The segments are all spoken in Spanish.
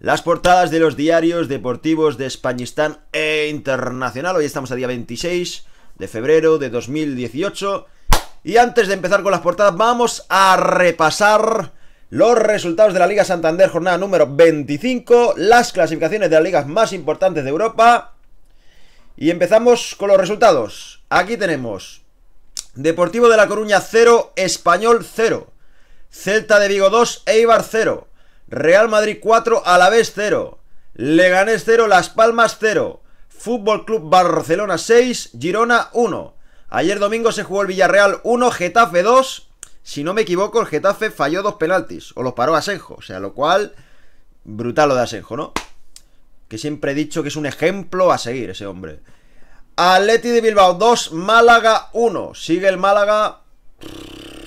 Las portadas de los diarios deportivos de Españistán e Internacional. Hoy estamos a día 26 de febrero de 2018. Y antes de empezar con las portadas, vamos a repasar los resultados de la Liga Santander, jornada número 25, las clasificaciones de las ligas más importantes de Europa. Y empezamos con los resultados. Aquí tenemos Deportivo de La Coruña 0, Español 0, Celta de Vigo 2, Eibar 0, Real Madrid 4, Alavés 0. Leganés 0, Las Palmas 0. Fútbol Club Barcelona 6, Girona 1. Ayer domingo se jugó el Villarreal 1, Getafe 2. Si no me equivoco, el Getafe falló dos penaltis, o los paró Asenjo. O sea, lo cual, brutal lo de Asenjo, ¿no? Que siempre he dicho que es un ejemplo a seguir ese hombre. Atleti de Bilbao 2, Málaga 1. Sigue el Málaga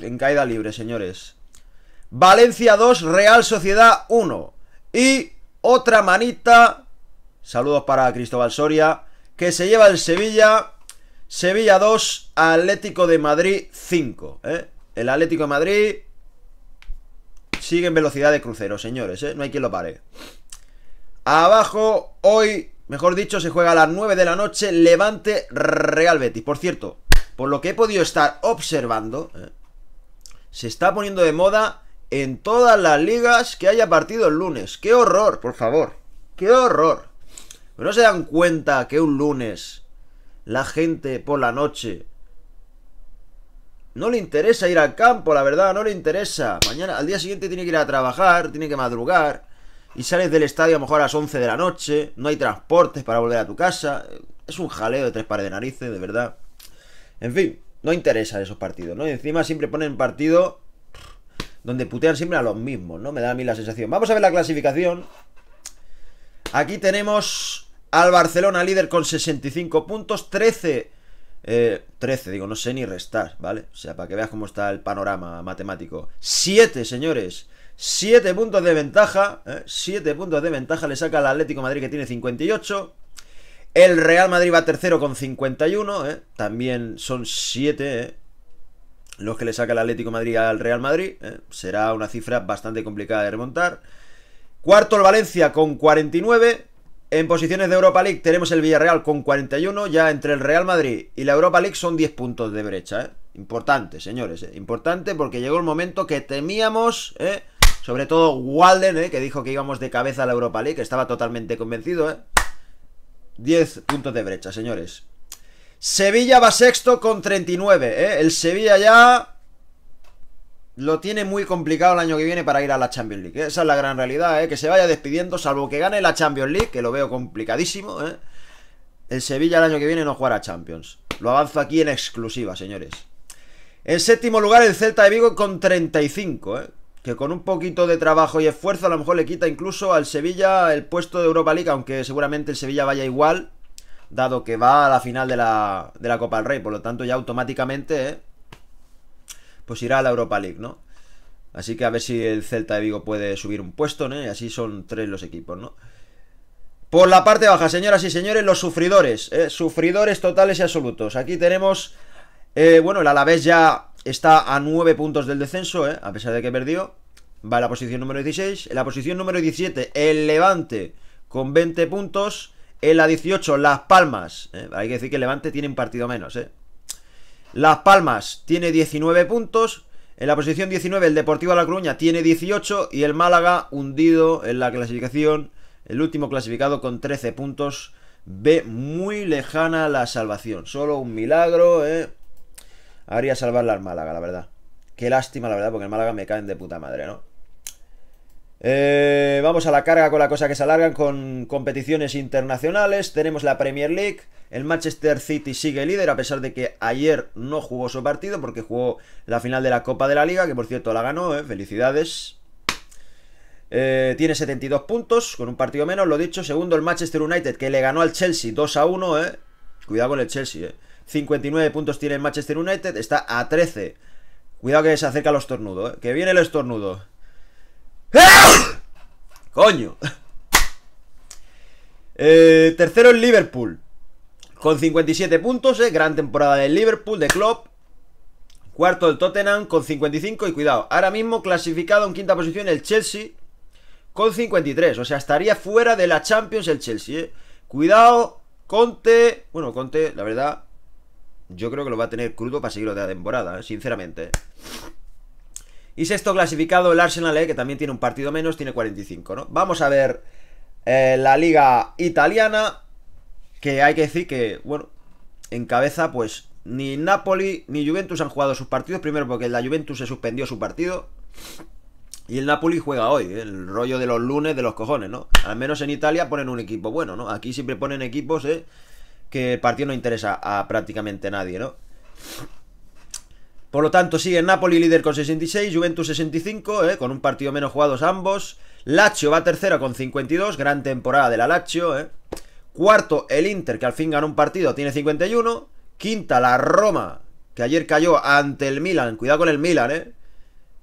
en caída libre, señores. Valencia 2, Real Sociedad 1. Y otra manita. Saludos para Cristóbal Soria. Que se lleva el Sevilla. Sevilla 2, Atlético de Madrid 5. ¿eh? El Atlético de Madrid sigue en velocidad de crucero, señores. ¿eh? No hay quien lo pare. Abajo, hoy, mejor dicho, se juega a las 9 de la noche. Levante Real Betis. Por cierto, por lo que he podido estar observando, ¿eh? se está poniendo de moda en todas las ligas que haya partido el lunes. ¡Qué horror, por favor! ¡Qué horror! Pero no se dan cuenta que un lunes la gente por la noche no le interesa ir al campo, la verdad, no le interesa. Mañana, al día siguiente tiene que ir a trabajar, tiene que madrugar. Y sales del estadio a lo mejor a las 11 de la noche. No hay transportes para volver a tu casa. Es un jaleo de tres pares de narices, de verdad. En fin, no interesa esos partidos, ¿no? Y encima siempre ponen partido donde putean siempre a los mismos, ¿no? Me da a mí la sensación. Vamos a ver la clasificación. Aquí tenemos al Barcelona líder con 65 puntos, 13... Eh, 13, digo, no sé ni restar, ¿vale? O sea, para que veas cómo está el panorama matemático. 7, señores. 7 puntos de ventaja. 7 ¿eh? puntos de ventaja le saca al Atlético Madrid que tiene 58. El Real Madrid va tercero con 51. Eh, también son 7 los que le saca el Atlético Madrid al Real Madrid. ¿eh? Será una cifra bastante complicada de remontar. Cuarto el Valencia con 49. En posiciones de Europa League tenemos el Villarreal con 41. Ya entre el Real Madrid y la Europa League son 10 puntos de brecha. ¿eh? Importante, señores. ¿eh? Importante porque llegó el momento que temíamos. Sobre todo Walden, que dijo que íbamos de cabeza a la Europa League. Estaba totalmente convencido. 10 puntos de brecha, señores. Sevilla va sexto con 39, ¿eh? El Sevilla ya lo tiene muy complicado el año que viene para ir a la Champions League. ¿eh? Esa es la gran realidad, ¿eh? Que se vaya despidiendo, salvo que gane la Champions League, que lo veo complicadísimo, ¿eh? El Sevilla el año que viene no jugará Champions. Lo avanzo aquí en exclusiva, señores. En séptimo lugar, el Celta de Vigo con 35, ¿eh? que con un poquito de trabajo y esfuerzo a lo mejor le quita incluso al Sevilla el puesto de Europa League, aunque seguramente el Sevilla vaya igual dado que va a la final de la, Copa del Rey. Por lo tanto, ya automáticamente, eh, pues irá a la Europa League, ¿no? Así que a ver si el Celta de Vigo puede subir un puesto, ¿no? Así son tres los equipos, ¿no? Por la parte baja, señoras y señores, los sufridores. Eh, sufridores totales y absolutos. Aquí tenemos, eh, bueno, el Alavés ya está a 9 puntos del descenso, eh, a pesar de que perdió. Va a la posición número 16. En la posición número 17, el Levante, con 20 puntos. En la 18, Las Palmas. ¿eh? hay que decir que Levante tiene un partido menos, eh. Las Palmas tiene 19 puntos. En la posición 19, el Deportivo de La Coruña tiene 18. Y el Málaga, hundido en la clasificación. El último clasificado con 13 puntos. Ve muy lejana la salvación. Solo un milagro, eh. Haría salvarla al Málaga, la verdad. Qué lástima, la verdad, porque el Málaga me caen de puta madre, ¿no? Eh, vamos a la carga con la cosa que se alargan con competiciones internacionales. Tenemos la Premier League. El Manchester City sigue líder a pesar de que ayer no jugó su partido porque jugó la final de la Copa de la Liga, que por cierto la ganó. Eh. Felicidades. Eh, tiene 72 puntos, con un partido menos, lo dicho. Segundo, el Manchester United, que le ganó al Chelsea 2 a 1. Cuidado con el Chelsea. 59 puntos tiene el Manchester United, está a 13. Cuidado que se acerca el estornudo. Que viene el estornudo. Coño. Eh, tercero el Liverpool. Con 57 puntos, eh, gran temporada del Liverpool, de Klopp. Cuarto el Tottenham con 55 y cuidado. Ahora mismo clasificado en quinta posición el Chelsea con 53. O sea, estaría fuera de la Champions el Chelsea. Eh. Cuidado, Conte. Bueno, Conte, la verdad, yo creo que lo va a tener crudo para seguir la temporada, eh, sinceramente. Eh. Y sexto clasificado el Arsenal, eh, que también tiene un partido menos, tiene 45, ¿no? Vamos a ver eh, la liga italiana, que hay que decir que, bueno, en cabeza pues ni Napoli ni Juventus han jugado sus partidos, primero porque la Juventus se suspendió su partido. Y el Napoli juega hoy, eh, el rollo de los lunes de los cojones, ¿no? Al menos en Italia ponen un equipo bueno, ¿no? Aquí siempre ponen equipos, ¿eh? Que el partido no interesa a prácticamente nadie, ¿no? Por lo tanto, sigue Napoli líder con 66, Juventus 65, eh, con un partido menos jugados ambos. Lazio va tercero con 52, gran temporada de la Lazio. ¿eh? Cuarto, el Inter, que al fin ganó un partido, tiene 51. Quinta, la Roma, que ayer cayó ante el Milan. Cuidado con el Milan, ¿eh?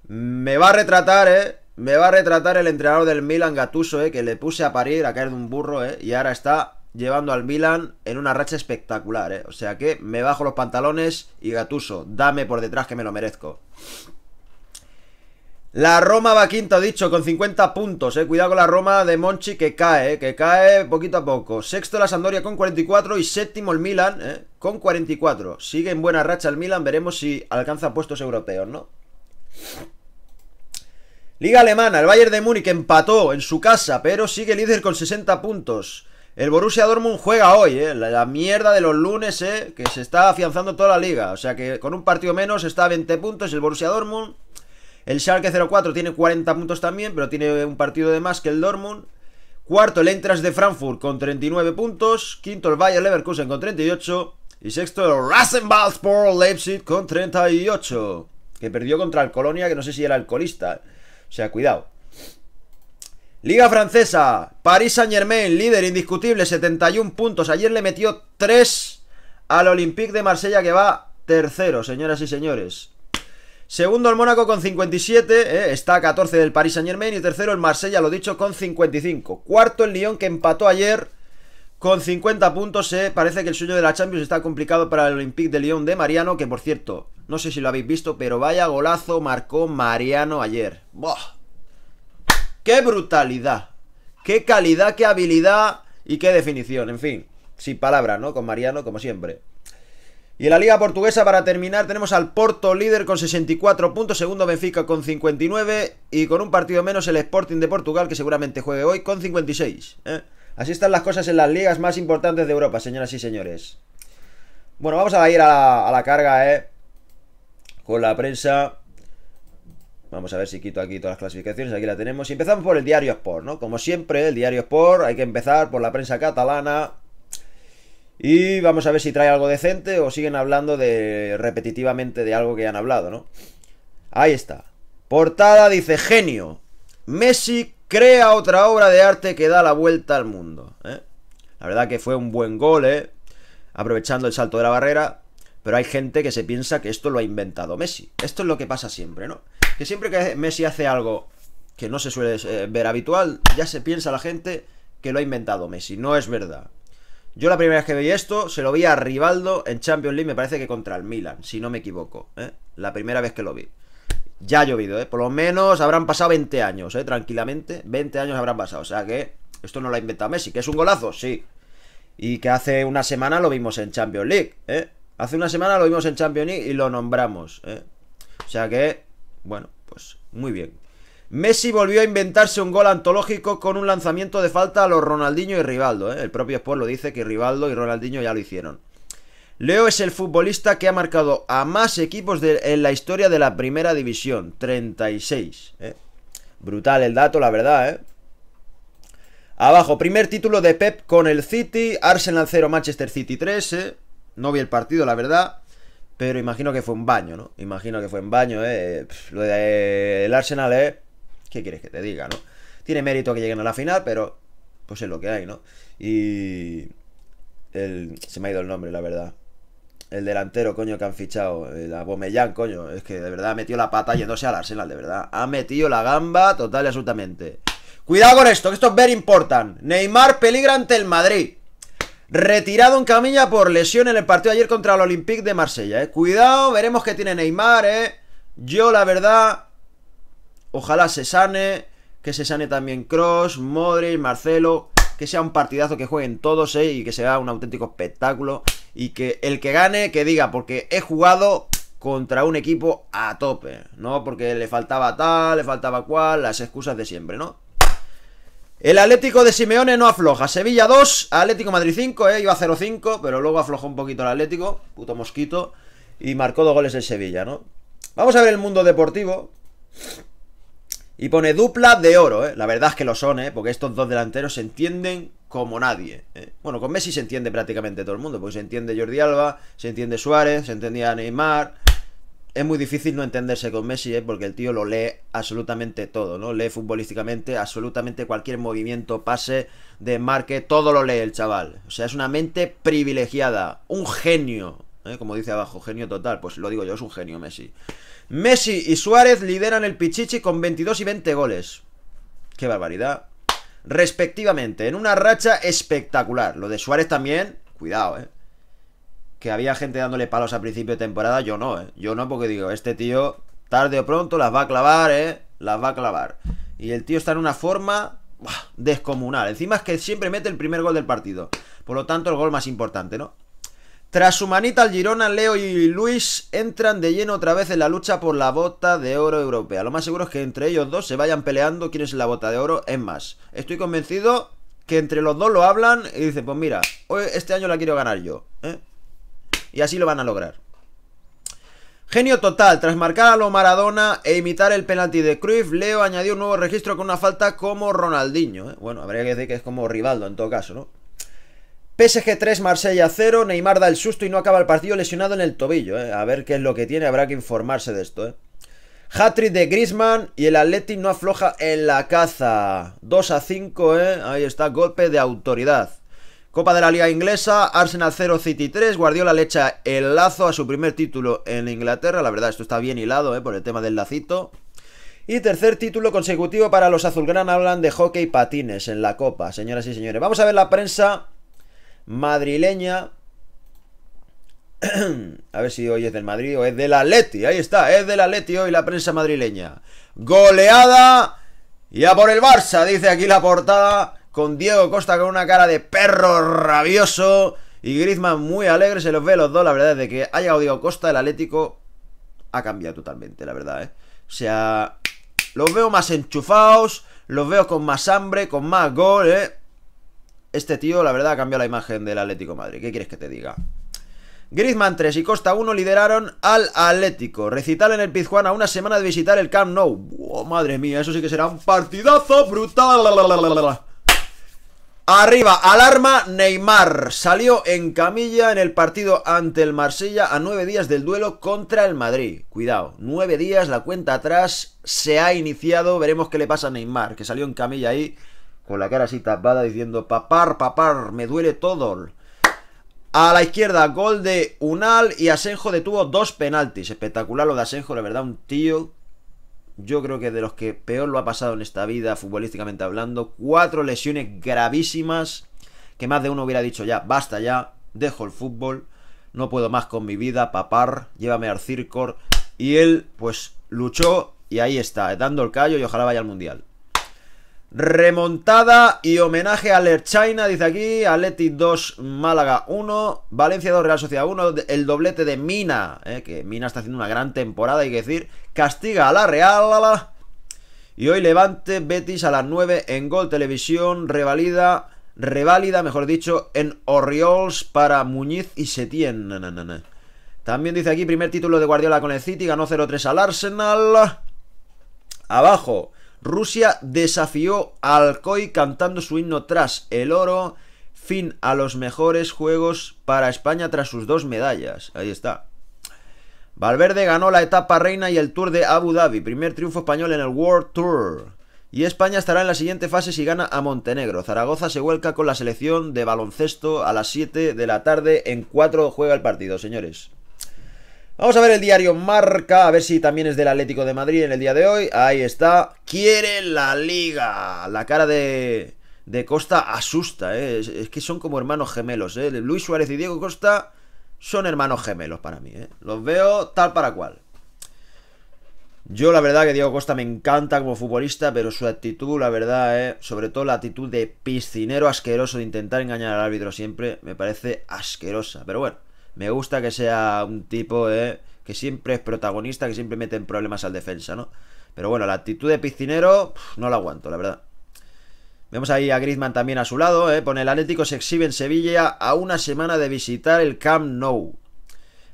Me va a retratar, ¿eh? Me va a retratar el entrenador del Milan, Gatuso, ¿eh? Que le puse a parir, a caer de un burro, ¿eh? Y ahora está llevando al Milan en una racha espectacular, ¿eh? O sea que me bajo los pantalones y Gatuso, dame por detrás que me lo merezco. La Roma va quinta, dicho, con 50 puntos, ¿eh? Cuidado con la Roma de Monchi que cae, eh, que cae poquito a poco. Sexto la Sandoria con 44 y séptimo el Milan, ¿eh? Con 44. Sigue en buena racha el Milan, veremos si alcanza puestos europeos, ¿no? Liga Alemana, el Bayern de Múnich empató en su casa, pero sigue líder con 60 puntos. El Borussia Dortmund juega hoy, ¿eh? La, mierda de los lunes, ¿eh? Que se está afianzando toda la liga. O sea que con un partido menos está a 20 puntos el Borussia Dortmund. El Schalke 04 tiene 40 puntos también, pero tiene un partido de más que el Dortmund. Cuarto el Entras de Frankfurt con 39 puntos. Quinto el Bayer Leverkusen con 38. Y sexto el Rasenballsport Leipzig con 38. Que perdió contra el Colonia, que no sé si era alcoholista. O sea, cuidado. Liga Francesa, Paris Saint Germain, líder indiscutible, 71 puntos. Ayer le metió 3 al Olympique de Marsella que va tercero, señoras y señores. Segundo el Mónaco con 57, eh, está a 14 del Paris Saint Germain. Y tercero el Marsella, lo dicho, con 55. Cuarto el Lyon que empató ayer con 50 puntos. Eh. Parece que el sueño de la Champions está complicado para el Olympique de Lyon de Mariano, que por cierto, no sé si lo habéis visto, pero vaya golazo marcó Mariano ayer. ¡Qué brutalidad! ¡Qué calidad, qué habilidad y qué definición! En fin, sin palabras, ¿no? Con Mariano, como siempre. Y en la Liga Portuguesa, para terminar, tenemos al Porto líder con 64 puntos, segundo Benfica con 59 y con un partido menos el Sporting de Portugal, que seguramente juegue hoy, con 56. ¿eh? Así están las cosas en las ligas más importantes de Europa, señoras y señores. Bueno, vamos a ir a la, a la carga, ¿eh? Con la prensa. Vamos a ver si quito aquí todas las clasificaciones, aquí la tenemos. Y empezamos por el diario Sport, ¿no? Como siempre, el diario Sport, hay que empezar por la prensa catalana. Y vamos a ver si trae algo decente o siguen hablando de repetitivamente de algo que han hablado, ¿no? Ahí está. Portada dice genio. Messi crea otra obra de arte que da la vuelta al mundo. ¿eh? La verdad que fue un buen gol, ¿eh? Aprovechando el salto de la barrera. Pero hay gente que se piensa que esto lo ha inventado Messi. Esto es lo que pasa siempre, ¿no? Que siempre que Messi hace algo que no se suele eh, ver habitual, ya se piensa la gente que lo ha inventado Messi. No es verdad. Yo la primera vez que vi esto, se lo vi a Rivaldo en Champions League, me parece que contra el Milan, si no me equivoco. ¿eh? La primera vez que lo vi. Ya ha llovido, ¿eh? Por lo menos habrán pasado 20 años, ¿eh? Tranquilamente, 20 años habrán pasado. O sea que esto no lo ha inventado Messi. ¿Que es un golazo? Sí. Y que hace una semana lo vimos en Champions League, ¿eh? Hace una semana lo vimos en Champions League y lo nombramos. ¿eh? O sea que, bueno, pues muy bien. Messi volvió a inventarse un gol antológico con un lanzamiento de falta a los Ronaldinho y Rivaldo. ¿eh? El propio Sport lo dice que Rivaldo y Ronaldinho ya lo hicieron. Leo es el futbolista que ha marcado a más equipos en la historia de la primera división, 36. ¿eh? Brutal el dato, la verdad, ¿eh? Abajo, primer título de Pep con el City, Arsenal 0, Manchester City 3, ¿eh? No vi el partido, la verdad. Pero imagino que fue un baño, ¿no? Imagino que fue un baño, ¿eh? lo eh, Arsenal ¿eh? ¿Qué quieres que te diga, no? Tiene mérito que lleguen a la final, pero. Pues es lo que hay, ¿no? Y. El, se me ha ido el nombre, la verdad. El delantero, coño, que han fichado. La Abomellán, coño. Es que de verdad ha metido la pata yéndose al Arsenal, de verdad. Ha metido la gamba total y absolutamente. Cuidado con esto, que esto es very important. Neymar peligra ante el Madrid. Retirado en camilla por lesión en el partido ayer contra el Olympique de Marsella. Eh. Cuidado, veremos qué tiene Neymar. ¿eh? Yo, la verdad, ojalá se sane. Que se sane también Cross, Modric, Marcelo. Que sea un partidazo que jueguen todos ¿eh? y que sea un auténtico espectáculo. Y que el que gane, que diga, porque he jugado contra un equipo a tope, ¿no? Porque le faltaba tal, le faltaba cual, las excusas de siempre, ¿no? El Atlético de Simeone no afloja. Sevilla 2, Atlético Madrid 5, eh, iba 0-5, pero luego aflojó un poquito el Atlético, puto mosquito, y marcó dos goles el Sevilla, ¿no? Vamos a ver el mundo deportivo. Y pone dupla de oro, ¿eh? La verdad es que lo son, ¿eh? Porque estos dos delanteros se entienden como nadie. ¿eh? Bueno, con Messi se entiende prácticamente todo el mundo, porque se entiende Jordi Alba, se entiende Suárez, se entendía Neymar, es muy difícil no entenderse con Messi, ¿eh? porque el tío lo lee absolutamente todo, ¿no? Lee futbolísticamente absolutamente cualquier movimiento, pase, de desmarque, todo lo lee el chaval. O sea, es una mente privilegiada, un genio, ¿eh? como dice abajo, genio total. Pues lo digo yo, es un genio Messi. Messi y Suárez lideran el Pichichi con 22 y 20 goles. ¡Qué barbaridad! Respectivamente, en una racha espectacular. Lo de Suárez también, cuidado, ¿eh? que había gente dándole palos a principio de temporada, yo no, ¿eh? Yo no porque digo, este tío tarde o pronto las va a clavar, ¿eh? Las va a clavar. Y el tío está en una forma descomunal. Encima es que siempre mete el primer gol del partido. Por lo tanto, el gol más importante, ¿no? Tras su manita al Girona, Leo y Luis entran de lleno otra vez en la lucha por la bota de oro europea. Lo más seguro es que entre ellos dos se vayan peleando quién es la bota de oro. Es más, estoy convencido que entre los dos lo hablan y dicen, pues mira, hoy, este año la quiero ganar yo. ¿eh? Y así lo van a lograr. Genio total, tras marcar a lo Maradona e imitar el penalti de Cruyff, Leo añadió un nuevo registro con una falta como Ronaldinho. ¿eh? Bueno, habría que decir que es como Rivaldo en todo caso, ¿no? PSG 3, Marsella 0, Neymar da el susto y no acaba el partido lesionado en el tobillo. ¿eh? A ver qué es lo que tiene, habrá que informarse de esto. ¿eh? de Grisman y el Atleti no afloja en la caza. 2 a 5, ¿eh? ahí está, golpe de autoridad. Copa de la Liga Inglesa, Arsenal 0, City 3, Guardiola le echa el lazo a su primer título en Inglaterra, la verdad esto está bien hilado eh, por el tema del lacito. Y tercer título consecutivo para los azulgrana hablan de hockey patines en la Copa, señoras y señores. Vamos a ver la prensa madrileña. a ver si hoy es del Madrid o es del Atleti, ahí está, es del Atleti hoy la prensa madrileña. Goleada, ya por el Barça, dice aquí la portada con Diego Costa con una cara de perro rabioso y Griezmann muy alegre, se los ve los dos, la verdad, de que haya llegado Diego Costa, el Atlético ha cambiado totalmente, la verdad, ¿eh? O sea, los veo más enchufados, los veo con más hambre, con más gol, ¿eh? Este tío, la verdad, ha cambiado la imagen del Atlético Madre. Madrid, ¿qué quieres que te diga? Griezmann 3 y Costa 1 lideraron al Atlético. Recital en el Pizjuán a una semana de visitar el Camp Nou. madre mía, eso sí que será un partidazo brutal. Arriba, alarma Neymar. Salió en camilla en el partido ante el Marsella a nueve días del duelo contra el Madrid. Cuidado, nueve días, la cuenta atrás se ha iniciado. Veremos qué le pasa a Neymar, que salió en camilla ahí con la cara así tapada diciendo, papar, papar, me duele todo. A la izquierda, gol de Unal y Asenjo detuvo dos penaltis. Espectacular lo de Asenjo, la verdad, un tío yo creo que de los que peor lo ha pasado en esta vida, futbolísticamente hablando. Cuatro lesiones gravísimas que más de uno hubiera dicho ya, basta ya, dejo el fútbol, no puedo más con mi vida, papar, llévame al circo. Y él, pues, luchó y ahí está, dando el callo y ojalá vaya al Mundial. Remontada y homenaje a Lerchaina, dice aquí, Aleti 2, Málaga 1, Valencia 2, Real Sociedad 1, el doblete de Mina, eh, que Mina está haciendo una gran temporada, hay que decir, castiga a la Real, y hoy Levante, Betis a las 9 en Gol Televisión, revalida, reválida, mejor dicho, en Orioles para Muñiz y Setién, también dice aquí, primer título de Guardiola con el City, ganó 0-3 al Arsenal, abajo... Rusia desafió al coi cantando su himno tras el oro. Fin a los mejores juegos para España tras sus dos medallas. Ahí está. Valverde ganó la etapa reina y el Tour de Abu Dhabi, primer triunfo español en el World Tour. Y España estará en la siguiente fase si gana a Montenegro. Zaragoza se vuelca con la selección de baloncesto a las 7 de la tarde. En 4 juega el partido, señores. Vamos a ver el diario Marca, a ver si también es del Atlético de Madrid en el día de hoy. Ahí está. Quiere la liga. La cara de, de Costa asusta, ¿eh? es, que son como hermanos gemelos. ¿eh? Luis Suárez y Diego Costa son hermanos gemelos para mí. ¿eh? Los veo tal para cual. Yo la verdad que Diego Costa me encanta como futbolista, pero su actitud, la verdad, ¿eh? sobre todo la actitud de piscinero asqueroso de intentar engañar al árbitro siempre, me parece asquerosa. Pero bueno, me gusta que sea un tipo eh, que siempre es protagonista, que siempre mete en problemas al defensa, ¿no? Pero bueno, la actitud de Piscinero no la aguanto, la verdad. Vemos ahí a Griezmann también a su lado, ¿eh? Pone el Atlético se exhibe en Sevilla a una semana de visitar el Camp Nou.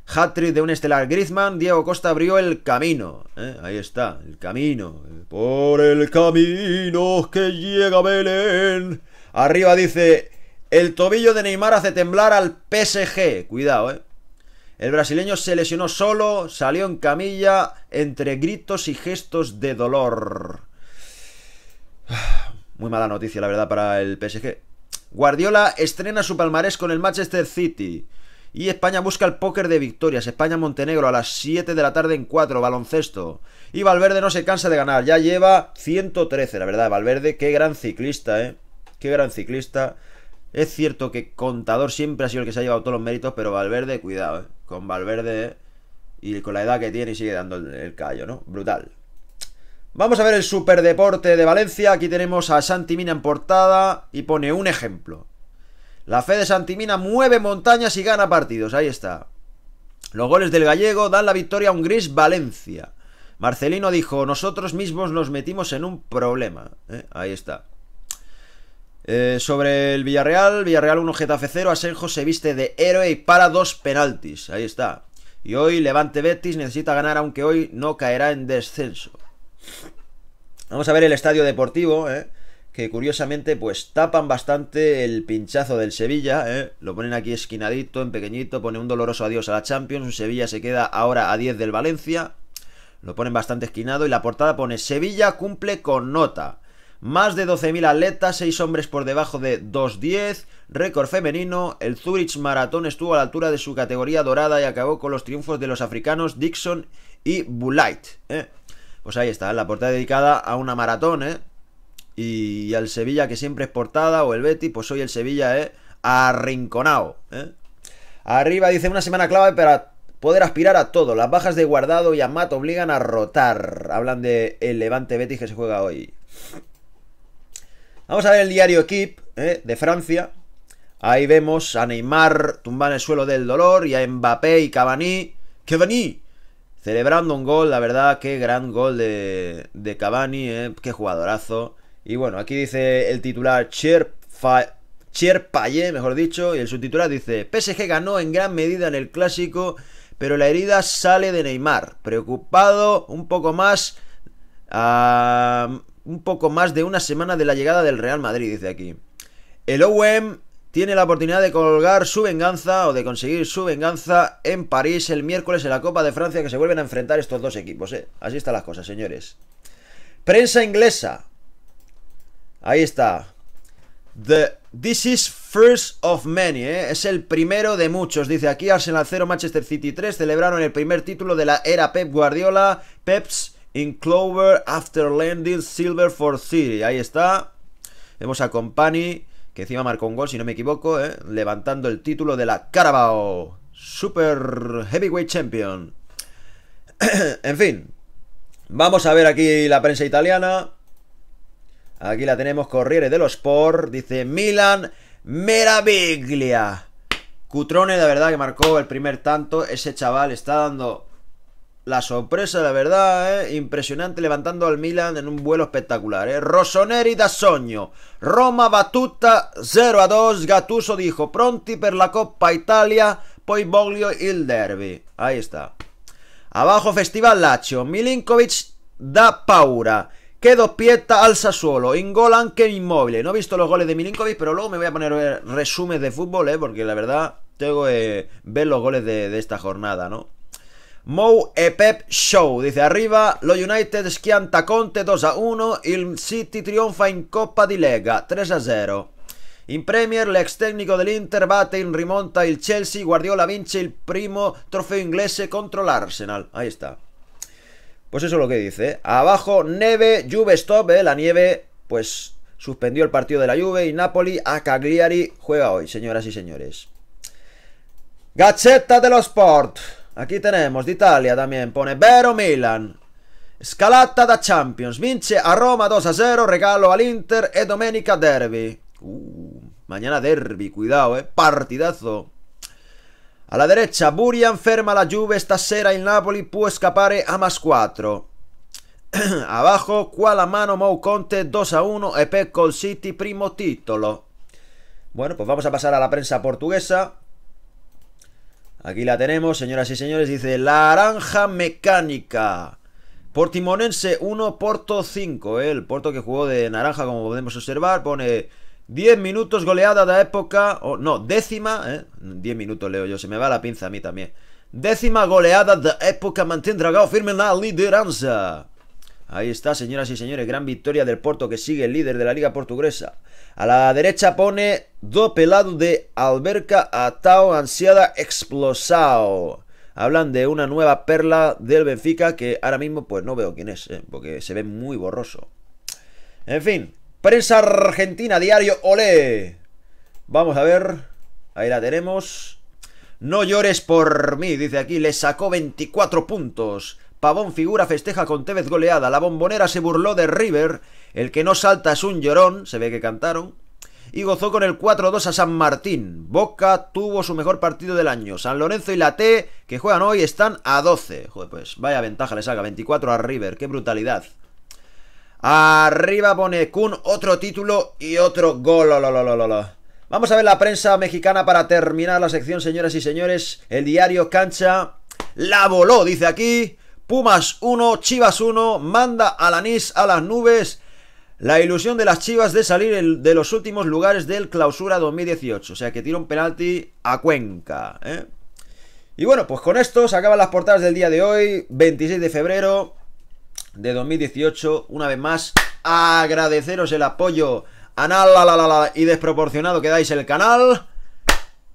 Hat-trick de un estelar Griezmann, Diego Costa abrió el camino. Eh, ahí está, el camino. Eh, por el camino que llega Belén. Arriba dice el tobillo de Neymar hace temblar al PSG. Cuidado, ¿eh? El brasileño se lesionó solo, salió en camilla entre gritos y gestos de dolor. Muy mala noticia, la verdad, para el PSG. Guardiola estrena su palmarés con el Manchester City. Y España busca el póker de victorias. España-Montenegro a las 7 de la tarde en 4, baloncesto. Y Valverde no se cansa de ganar. Ya lleva 113, la verdad. Valverde, qué gran ciclista, ¿eh? Qué gran ciclista. Es cierto que Contador siempre ha sido el que se ha llevado todos los méritos, pero Valverde, cuidado, ¿eh? Con Valverde eh, y con la edad que tiene y sigue dando el, callo, ¿no? Brutal. Vamos a ver el Superdeporte de Valencia. Aquí tenemos a Santimina en portada y pone un ejemplo. La fe de Santimina mueve montañas y gana partidos. Ahí está. Los goles del gallego dan la victoria a un gris Valencia. Marcelino dijo, nosotros mismos nos metimos en un problema. Eh. Ahí está. Eh, sobre el Villarreal, Villarreal 1 Getafe 0, Asenjo se viste de héroe y para dos penaltis, ahí está. Y hoy Levante Betis necesita ganar aunque hoy no caerá en descenso. Vamos a ver el estadio deportivo, eh, que curiosamente pues tapan bastante el pinchazo del Sevilla, eh. lo ponen aquí esquinadito, en pequeñito, pone un doloroso adiós a la Champions, Sevilla se queda ahora a 10 del Valencia, lo ponen bastante esquinado y la portada pone Sevilla cumple con nota. Más de 12.000 atletas, 6 hombres por debajo de 2.10, récord femenino. El Zurich Maratón estuvo a la altura de su categoría dorada y acabó con los triunfos de los africanos Dixon y Bulight ¿eh? Pues ahí está, la portada dedicada a una maratón, ¿eh? Y al Sevilla, que siempre es portada, o el Betty, pues hoy el Sevilla, ¿eh? Arrinconado, ¿eh? Arriba dice una semana clave para poder aspirar a todo. Las bajas de guardado y Amat obligan a rotar. Hablan de el Levante Betty que se juega hoy. Vamos a ver el diario Equip eh, de Francia. Ahí vemos a Neymar tumbar en el suelo del dolor y a Mbappé y Cavani. vení! Celebrando un gol, la verdad, qué gran gol de, de Cavani, eh, qué jugadorazo. Y bueno, aquí dice el titular Cher mejor dicho, y el subtitular dice: PSG ganó en gran medida en el clásico, pero la herida sale de Neymar. Preocupado un poco más un poco más de una semana de la llegada del Real Madrid, dice aquí. El OM tiene la oportunidad de colgar su venganza o de conseguir su venganza en París el miércoles en la Copa de Francia que se vuelven a enfrentar estos dos equipos. ¿eh? Así están las cosas, señores. Prensa inglesa. Ahí está. The, this is first of many, ¿eh? es el primero de muchos. Dice aquí Arsenal 0, Manchester City 3 celebraron el primer título de la era Pep Guardiola. Peps In Clover after landing silver for City. Ahí está. Vemos a Company, que encima marcó un gol, si no me equivoco, ¿eh? levantando el título de la Carabao Super Heavyweight Champion. en fin, vamos a ver aquí la prensa italiana. Aquí la tenemos, Corriere los Sport. Dice Milan Meraviglia. Cutrone, la verdad, que marcó el primer tanto. Ese chaval está dando la sorpresa, la verdad, ¿eh? impresionante levantando al Milan en un vuelo espectacular. ¿eh? Rossoneri da sogno. Roma batuta 0 a 2. Gattuso dijo: Pronti per la Coppa Italia, poi voglio il derby. Ahí está. Abajo, Festival Lazio. Milinkovic da paura. Quedo Pieta al Sassuolo. In gol inmóvil. No he visto los goles de Milinkovic, pero luego me voy a poner resúmenes de fútbol, ¿eh? porque la verdad tengo que ver los goles de esta jornada, ¿no? Mou Epep Show. Dice arriba, lo United schianta Conte 2 a 1, El City triunfa en Coppa di Lega 3 a 0. In Premier El l'ex del Inter Bate in rimonta El Chelsea, Guardiola vince El primo trofeo inglese contro Arsenal Ahí está. Pues eso es lo que dice. Abajo, Neve Juve stop, eh, la nieve, pues suspendió el partido de la Juve y Napoli a Cagliari juega hoy, señoras y señores. de los Sport. Aquí tenemos de Italia también, pone Vero Milan. Scalata da Champions, vince a Roma 2 a 0, regalo al Inter e domenica derby. Uh, mañana derby, cuidado, eh, partidazo. A la derecha, Burian ferma la Juve sera en Napoli Puede escapar a más 4. Abajo, cual a mano Mou Conte 2 a 1 e Peckol City primo título. Bueno, pues vamos a pasar a la prensa portuguesa. Aquí la tenemos, señoras y señores, dice La Naranja Mecánica. Portimonense 1, Porto 5, el Porto que jugó de naranja, como podemos observar, pone 10 minutos goleada de época, o no, décima, ¿eh? 10 minutos leo yo, se me va la pinza a mí también. Décima goleada de época, mantén dragado firme la lideranza. Ahí está, señoras y señores, gran victoria del Porto que sigue el líder de la liga portuguesa. A la derecha pone do pelado de Alberca Atao Ansiada Explosao hablan de una nueva perla del Benfica que ahora mismo pues no veo quién es, eh, porque se ve muy borroso. En fin, prensa argentina, diario Olé. Vamos a ver, ahí la tenemos. No llores por mí, dice aquí, le sacó 24 puntos Pavón figura festeja con Tevez goleada. La bombonera se burló de River. El que no salta es un llorón. Se ve que cantaron. Y gozó con el 4-2 a San Martín. Boca tuvo su mejor partido del año. San Lorenzo y la T, que juegan hoy, están a 12. Joder, pues vaya ventaja le salga 24 a River. Qué brutalidad. Arriba pone Kun, otro título y otro gol. Vamos a ver la prensa mexicana para terminar la sección, señoras y señores. El diario Cancha la voló, dice aquí. Pumas 1, Chivas 1, manda a anís, a las nubes la ilusión de las Chivas de salir de los últimos lugares del clausura 2018. O sea que tira un penalti a Cuenca. ¿eh? Y bueno, pues con esto se acaban las portadas del día de hoy, 26 de febrero de 2018. Una vez más, agradeceros el apoyo anal y desproporcionado que dais el canal.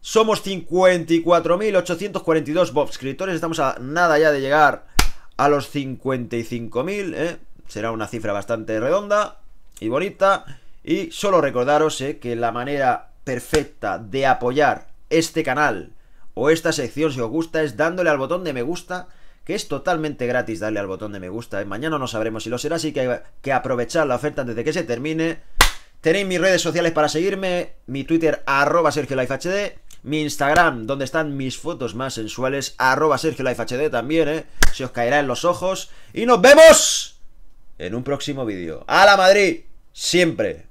Somos 54.842 bobscriptores, estamos a nada ya de llegar a los 55.000, ¿eh? será una cifra bastante redonda y bonita. Y solo recordaros ¿eh? que la manera perfecta de apoyar este canal o esta sección si os gusta es dándole al botón de me gusta, que es totalmente gratis darle al botón de me gusta. ¿eh? Mañana no sabremos si lo será, así que hay que aprovechar la oferta antes de que se termine. Tenéis mis redes sociales para seguirme, mi Twitter arroba SergioLifeHD mi Instagram, donde están mis fotos más sensuales, arroba SergioLifeHD también, ¿eh? Se os caerá en los ojos. Y nos vemos en un próximo vídeo. ¡A la Madrid! Siempre.